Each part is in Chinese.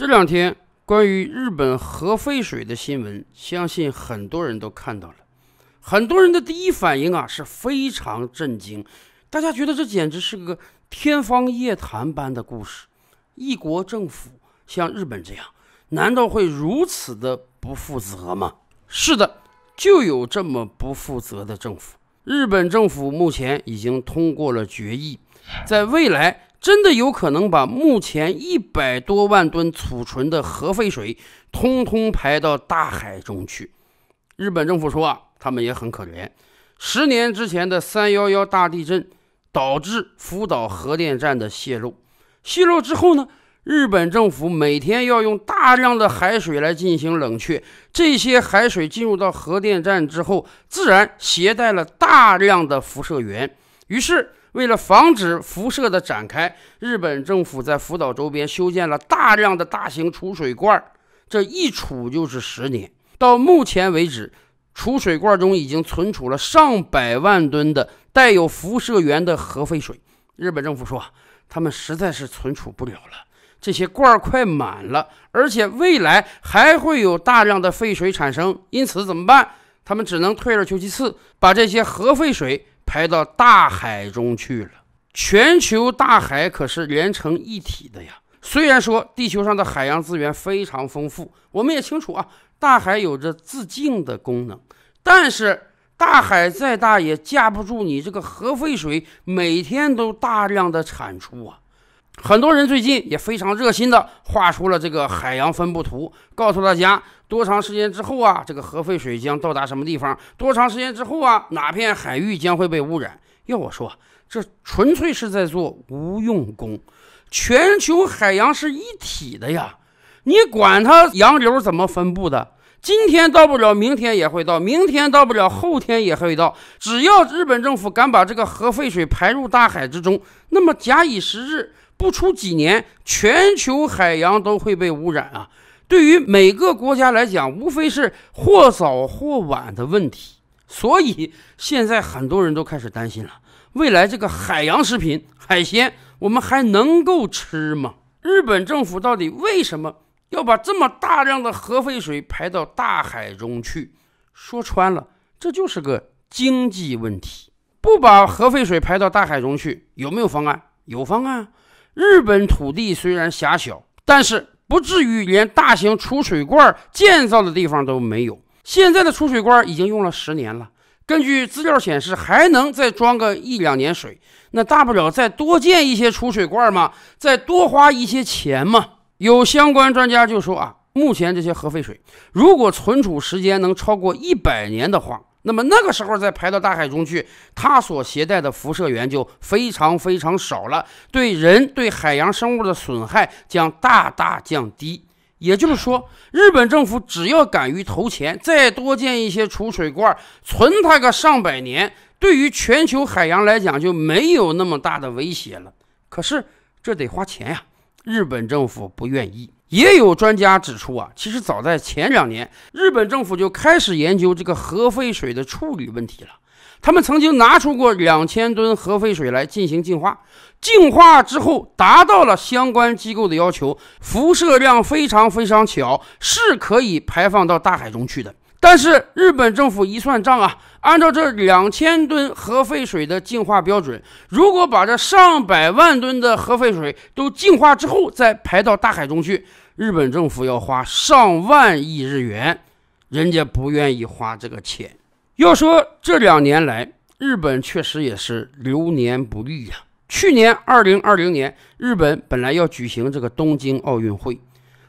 这两天关于日本核废水的新闻，相信很多人都看到了。很多人的第一反应啊，是非常震惊。大家觉得这简直是个天方夜谭般的故事。一国政府像日本这样，难道会如此的不负责吗？是的，就有这么不负责的政府。日本政府目前已经通过了决议，在未来。真的有可能把目前一百多万吨储存的核废水，通通排到大海中去。日本政府说啊，他们也很可怜。十年之前的三幺幺大地震导致福岛核电站的泄漏，泄漏之后呢，日本政府每天要用大量的海水来进行冷却。这些海水进入到核电站之后，自然携带了大量的辐射源。于是，为了防止辐射的展开，日本政府在福岛周边修建了大量的大型储水罐儿，这一储就是十年。到目前为止，储水罐中已经存储了上百万吨的带有辐射源的核废水。日本政府说，他们实在是存储不了了，这些罐儿快满了，而且未来还会有大量的废水产生，因此怎么办？他们只能退而求其次，把这些核废水。排到大海中去了。全球大海可是连成一体的呀。虽然说地球上的海洋资源非常丰富，我们也清楚啊，大海有着自净的功能。但是大海再大，也架不住你这个核废水每天都大量的产出啊。很多人最近也非常热心的画出了这个海洋分布图，告诉大家。多长时间之后啊，这个核废水将到达什么地方？多长时间之后啊，哪片海域将会被污染？要我说，这纯粹是在做无用功。全球海洋是一体的呀，你管它洋流怎么分布的，今天到不了，明天也会到；明天到不了，后天也会到。只要日本政府敢把这个核废水排入大海之中，那么假以时日不出几年，全球海洋都会被污染啊！对于每个国家来讲，无非是或早或晚的问题。所以现在很多人都开始担心了：未来这个海洋食品、海鲜，我们还能够吃吗？日本政府到底为什么要把这么大量的核废水排到大海中去？说穿了，这就是个经济问题。不把核废水排到大海中去，有没有方案？有方案。日本土地虽然狭小，但是。不至于连大型储水罐建造的地方都没有。现在的储水罐已经用了十年了，根据资料显示还能再装个一两年水。那大不了再多建一些储水罐嘛，再多花一些钱嘛。有相关专家就说啊，目前这些核废水如果存储时间能超过一百年的话。那么那个时候再排到大海中去，它所携带的辐射源就非常非常少了，对人、对海洋生物的损害将大大降低。也就是说，日本政府只要敢于投钱，再多建一些储水罐，存它个上百年，对于全球海洋来讲就没有那么大的威胁了。可是这得花钱呀，日本政府不愿意。也有专家指出啊，其实早在前两年，日本政府就开始研究这个核废水的处理问题了。他们曾经拿出过两千吨核废水来进行净化，净化之后达到了相关机构的要求，辐射量非常非常小，是可以排放到大海中去的。但是日本政府一算账啊，按照这两千吨核废水的净化标准，如果把这上百万吨的核废水都净化之后再排到大海中去，日本政府要花上万亿日元，人家不愿意花这个钱。要说这两年来，日本确实也是流年不利呀。去年二零二零年，日本本来要举行这个东京奥运会，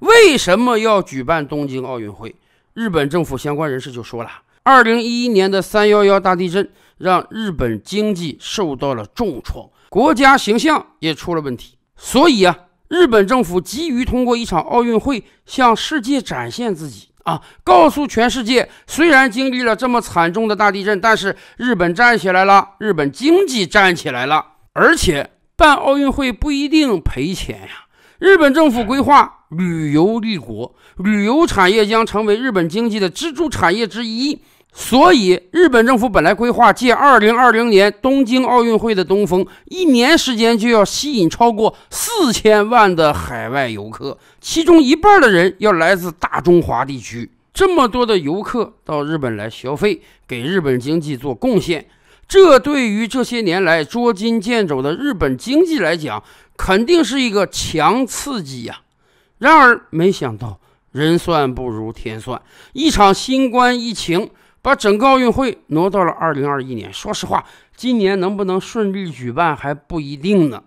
为什么要举办东京奥运会？日本政府相关人士就说了，二零一一年的三幺幺大地震让日本经济受到了重创，国家形象也出了问题。所以啊，日本政府急于通过一场奥运会向世界展现自己啊，告诉全世界，虽然经历了这么惨重的大地震，但是日本站起来了，日本经济站起来了，而且办奥运会不一定赔钱呀。日本政府规划。旅游立国，旅游产业将成为日本经济的支柱产业之一。所以，日本政府本来规划借2020年东京奥运会的东风，一年时间就要吸引超过四千万的海外游客，其中一半的人要来自大中华地区。这么多的游客到日本来消费，给日本经济做贡献，这对于这些年来捉襟见肘的日本经济来讲，肯定是一个强刺激呀！然而，没想到人算不如天算，一场新冠疫情把整个奥运会挪到了二零二一年。说实话，今年能不能顺利举办还不一定呢。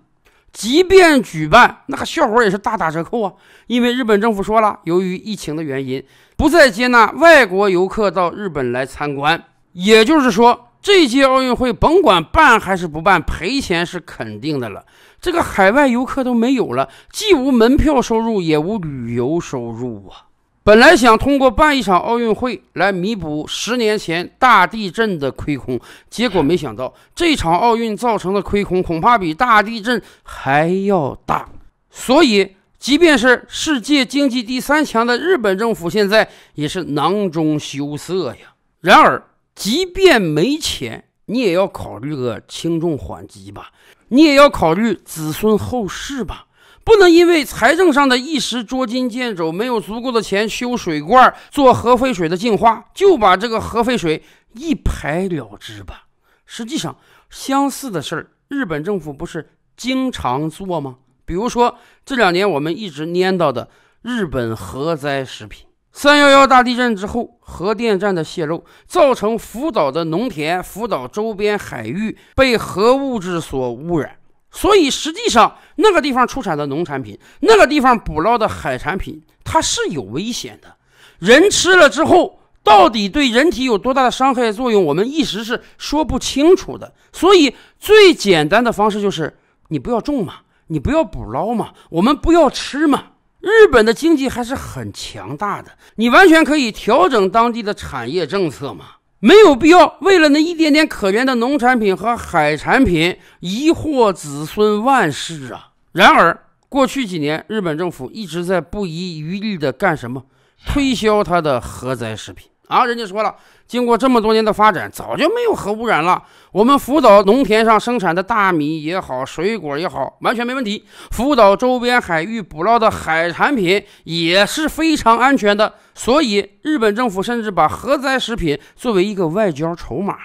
即便举办，那个效果也是大打折扣啊！因为日本政府说了，由于疫情的原因，不再接纳外国游客到日本来参观。也就是说，这届奥运会甭管办还是不办，赔钱是肯定的了。这个海外游客都没有了，既无门票收入，也无旅游收入啊！本来想通过办一场奥运会来弥补十年前大地震的亏空，结果没想到这场奥运造成的亏空恐怕比大地震还要大。所以，即便是世界经济第三强的日本政府，现在也是囊中羞涩呀。然而，即便没钱。你也要考虑个轻重缓急吧，你也要考虑子孙后世吧，不能因为财政上的一时捉襟见肘，没有足够的钱修水罐、做核废水的净化，就把这个核废水一排了之吧。实际上，相似的事儿，日本政府不是经常做吗？比如说，这两年我们一直念叨的日本核灾食品。三幺幺大地震之后，核电站的泄漏造成福岛的农田、福岛周边海域被核物质所污染，所以实际上那个地方出产的农产品、那个地方捕捞的海产品，它是有危险的。人吃了之后，到底对人体有多大的伤害作用，我们一时是说不清楚的。所以最简单的方式就是，你不要种嘛，你不要捕捞嘛，我们不要吃嘛。日本的经济还是很强大的，你完全可以调整当地的产业政策嘛，没有必要为了那一点点可怜的农产品和海产品疑祸子孙万世啊！然而，过去几年，日本政府一直在不遗余力地干什么？推销它的核灾食品。啊，人家说了，经过这么多年的发展，早就没有核污染了。我们福岛农田上生产的大米也好，水果也好，完全没问题。福岛周边海域捕捞的海产品也是非常安全的。所以，日本政府甚至把核灾食品作为一个外交筹码。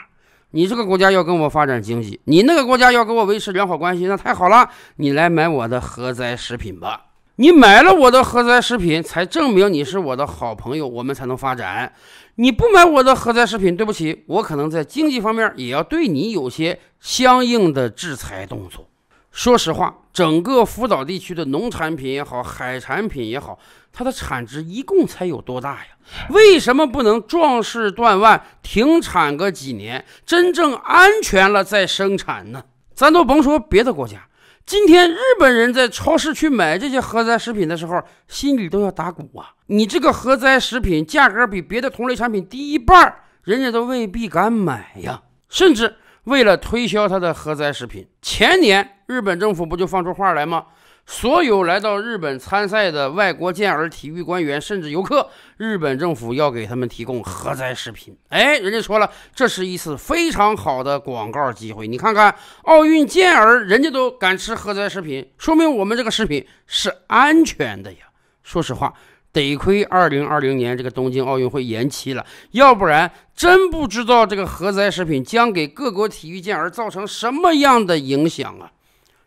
你这个国家要跟我发展经济，你那个国家要跟我维持良好关系，那太好了，你来买我的核灾食品吧。你买了我的核灾食品，才证明你是我的好朋友，我们才能发展。你不买我的核灾食品，对不起，我可能在经济方面也要对你有些相应的制裁动作。说实话，整个福岛地区的农产品也好，海产品也好，它的产值一共才有多大呀？为什么不能壮士断腕，停产个几年，真正安全了再生产呢？咱都甭说别的国家。今天日本人在超市去买这些核灾食品的时候，心里都要打鼓啊！你这个核灾食品价格比别的同类产品低一半，人家都未必敢买呀。甚至为了推销他的核灾食品，前年日本政府不就放出话来吗？所有来到日本参赛的外国健儿、体育官员甚至游客，日本政府要给他们提供核灾食品。哎，人家说了，这是一次非常好的广告机会。你看看奥运健儿，人家都敢吃核灾食品，说明我们这个食品是安全的呀。说实话，得亏2020年这个东京奥运会延期了，要不然真不知道这个核灾食品将给各国体育健儿造成什么样的影响啊！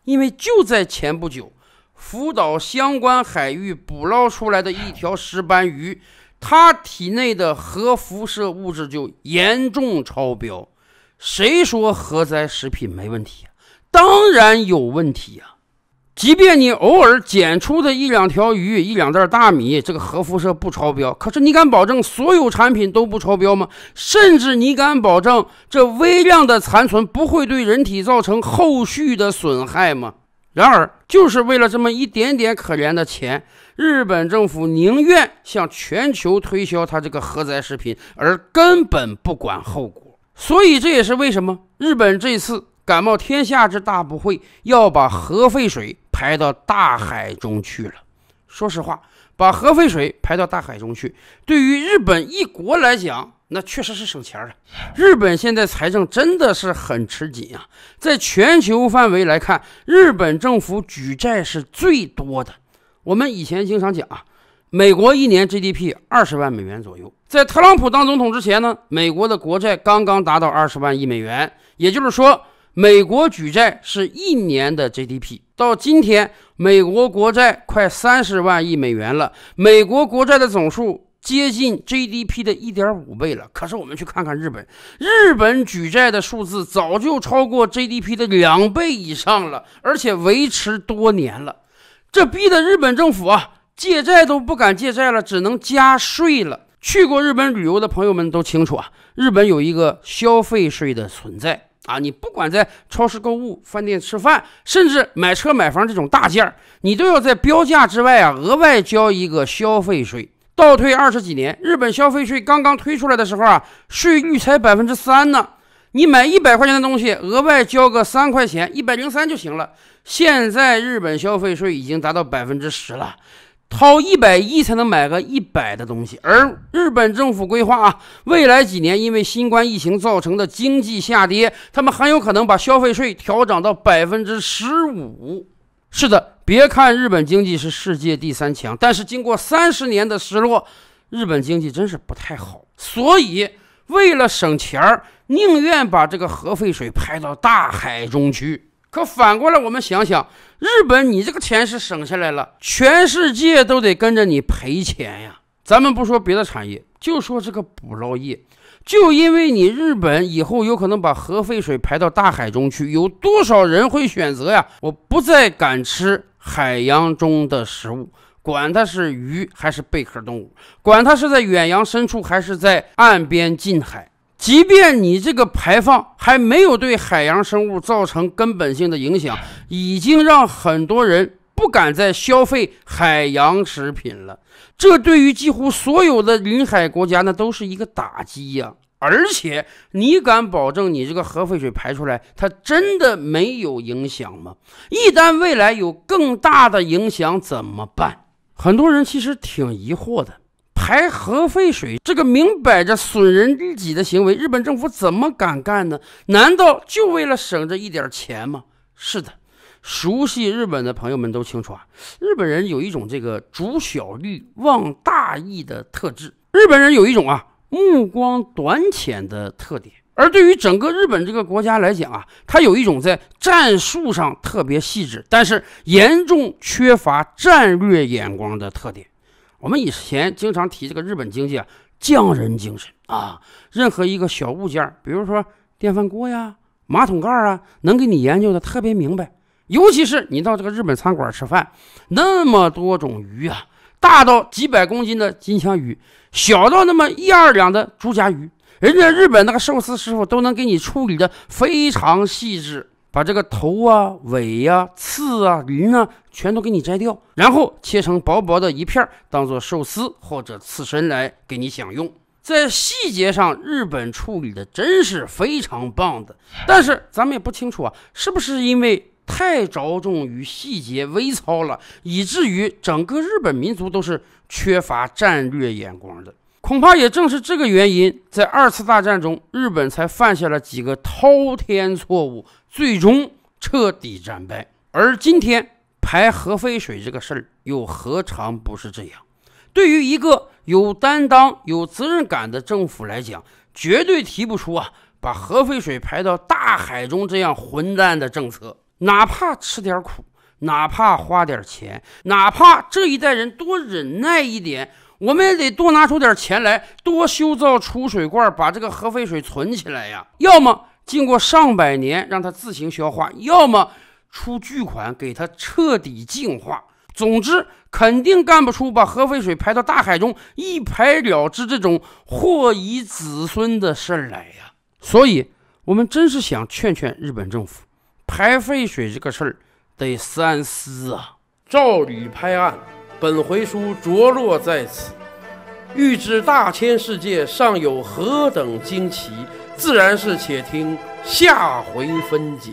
因为就在前不久。福岛相关海域捕捞出来的一条石斑鱼，它体内的核辐射物质就严重超标。谁说核灾食品没问题啊？当然有问题啊！即便你偶尔捡出的一两条鱼、一两袋大米，这个核辐射不超标，可是你敢保证所有产品都不超标吗？甚至你敢保证这微量的残存不会对人体造成后续的损害吗？然而，就是为了这么一点点可怜的钱，日本政府宁愿向全球推销他这个核灾食品，而根本不管后果。所以，这也是为什么日本这次感冒天下之大不讳，要把核废水排到大海中去了。说实话，把核废水排到大海中去，对于日本一国来讲。那确实是省钱了。日本现在财政真的是很吃紧啊！在全球范围来看，日本政府举债是最多的。我们以前经常讲啊，美国一年 GDP 二十万美元左右。在特朗普当总统之前呢，美国的国债刚刚达到二十万亿美元，也就是说，美国举债是一年的 GDP。到今天，美国国债快三十万亿美元了，美国国债的总数。接近 GDP 的一点五倍了。可是我们去看看日本，日本举债的数字早就超过 GDP 的两倍以上了，而且维持多年了。这逼得日本政府啊，借债都不敢借债了，只能加税了。去过日本旅游的朋友们都清楚啊，日本有一个消费税的存在啊，你不管在超市购物、饭店吃饭，甚至买车买房这种大件儿，你都要在标价之外啊，额外交一个消费税。倒退二十几年，日本消费税刚刚推出来的时候啊，税率才百分之三呢。你买一百块钱的东西，额外交个三块钱，一百零三就行了。现在日本消费税已经达到百分之十了，掏一百一才能买个一百的东西。而日本政府规划啊，未来几年因为新冠疫情造成的经济下跌，他们很有可能把消费税调涨到百分之十五。是的，别看日本经济是世界第三强，但是经过三十年的失落，日本经济真是不太好。所以为了省钱儿，宁愿把这个核废水排到大海中去。可反过来我们想想，日本你这个钱是省下来了，全世界都得跟着你赔钱呀。咱们不说别的产业，就说这个捕捞业。就因为你日本以后有可能把核废水排到大海中去，有多少人会选择呀？我不再敢吃海洋中的食物，管它是鱼还是贝壳动物，管它是在远洋深处还是在岸边近海。即便你这个排放还没有对海洋生物造成根本性的影响，已经让很多人。不敢再消费海洋食品了，这对于几乎所有的临海国家那都是一个打击呀！而且，你敢保证你这个核废水排出来，它真的没有影响吗？一旦未来有更大的影响怎么办？很多人其实挺疑惑的，排核废水这个明摆着损人利己的行为，日本政府怎么敢干呢？难道就为了省这一点钱吗？是的。熟悉日本的朋友们都清楚啊，日本人有一种这个主小利忘大义的特质。日本人有一种啊目光短浅的特点。而对于整个日本这个国家来讲啊，他有一种在战术上特别细致，但是严重缺乏战略眼光的特点。我们以前经常提这个日本经济啊，匠人精神啊，任何一个小物件，比如说电饭锅呀、马桶盖啊，能给你研究的特别明白。尤其是你到这个日本餐馆吃饭，那么多种鱼啊，大到几百公斤的金枪鱼，小到那么一二两的竹夹鱼，人家日本那个寿司师傅都能给你处理的非常细致，把这个头啊、尾呀、刺啊、鳞啊全都给你摘掉，然后切成薄薄的一片儿，当做寿司或者刺身来给你享用。在细节上，日本处理的真是非常棒的。但是咱们也不清楚啊，是不是因为？太着重于细节微操了，以至于整个日本民族都是缺乏战略眼光的。恐怕也正是这个原因，在二次大战中，日本才犯下了几个滔天错误，最终彻底战败。而今天排核废水这个事儿，又何尝不是这样？对于一个有担当、有责任感的政府来讲，绝对提不出啊把核废水排到大海中这样混蛋的政策。哪怕吃点苦，哪怕花点钱，哪怕这一代人多忍耐一点，我们也得多拿出点钱来，多修造储水罐，把这个核废水存起来呀。要么经过上百年让它自行消化，要么出巨款给它彻底净化。总之，肯定干不出把核废水排到大海中一排了之这种祸以子孙的事来呀。所以，我们真是想劝劝日本政府。排废水这个事儿得三思啊！照理拍案，本回书着落在此。欲知大千世界尚有何等惊奇，自然是且听下回分解。